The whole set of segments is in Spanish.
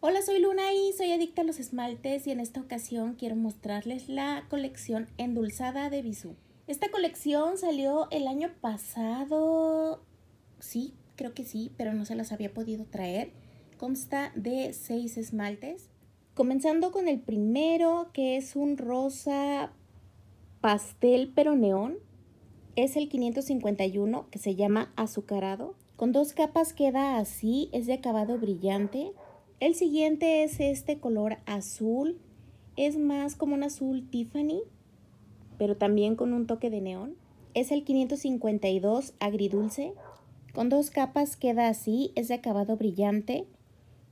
Hola, soy Luna y soy adicta a los esmaltes y en esta ocasión quiero mostrarles la colección endulzada de Bisú. Esta colección salió el año pasado, sí, creo que sí, pero no se las había podido traer. Consta de seis esmaltes. Comenzando con el primero, que es un rosa pastel pero neón. Es el 551, que se llama azucarado. Con dos capas queda así, es de acabado brillante. El siguiente es este color azul. Es más como un azul Tiffany, pero también con un toque de neón. Es el 552 agridulce. Con dos capas queda así, es de acabado brillante.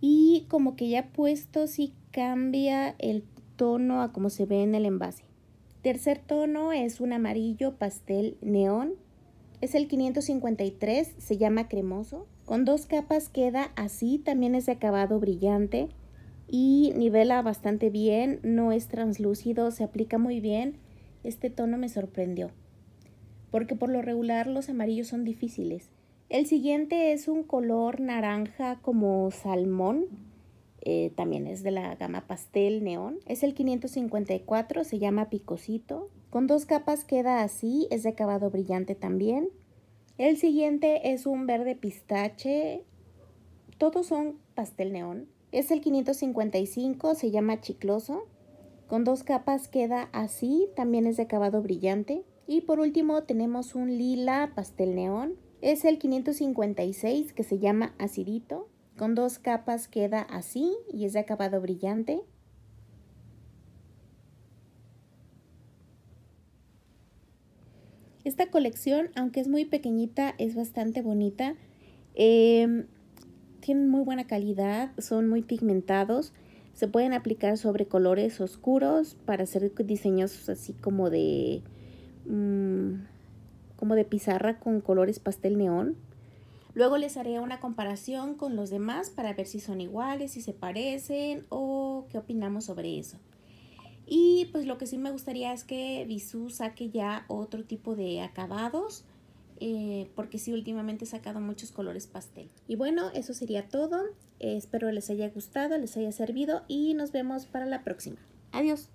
Y como que ya puesto sí cambia el tono a como se ve en el envase. Tercer tono es un amarillo pastel neón. Es el 553, se llama cremoso. Con dos capas queda así, también es de acabado brillante y nivela bastante bien, no es translúcido, se aplica muy bien. Este tono me sorprendió, porque por lo regular los amarillos son difíciles. El siguiente es un color naranja como salmón, eh, también es de la gama pastel neón. Es el 554, se llama picosito. Con dos capas queda así, es de acabado brillante también. El siguiente es un verde pistache. Todos son pastel neón. Es el 555, se llama chicloso. Con dos capas queda así, también es de acabado brillante. Y por último tenemos un lila pastel neón. Es el 556 que se llama acidito. Con dos capas queda así y es de acabado brillante. Esta colección, aunque es muy pequeñita, es bastante bonita. Em, tienen muy buena calidad, son muy pigmentados. Se pueden aplicar sobre colores oscuros para hacer diseños así como de... Mm, como de pizarra con colores pastel neón. Luego les haré una comparación con los demás para ver si son iguales, si se parecen o qué opinamos sobre eso. Y pues lo que sí me gustaría es que Visu saque ya otro tipo de acabados. Eh, porque sí, últimamente he sacado muchos colores pastel. Y bueno, eso sería todo. espero les haya gustado, les haya servido y nos vemos para la próxima. Adiós.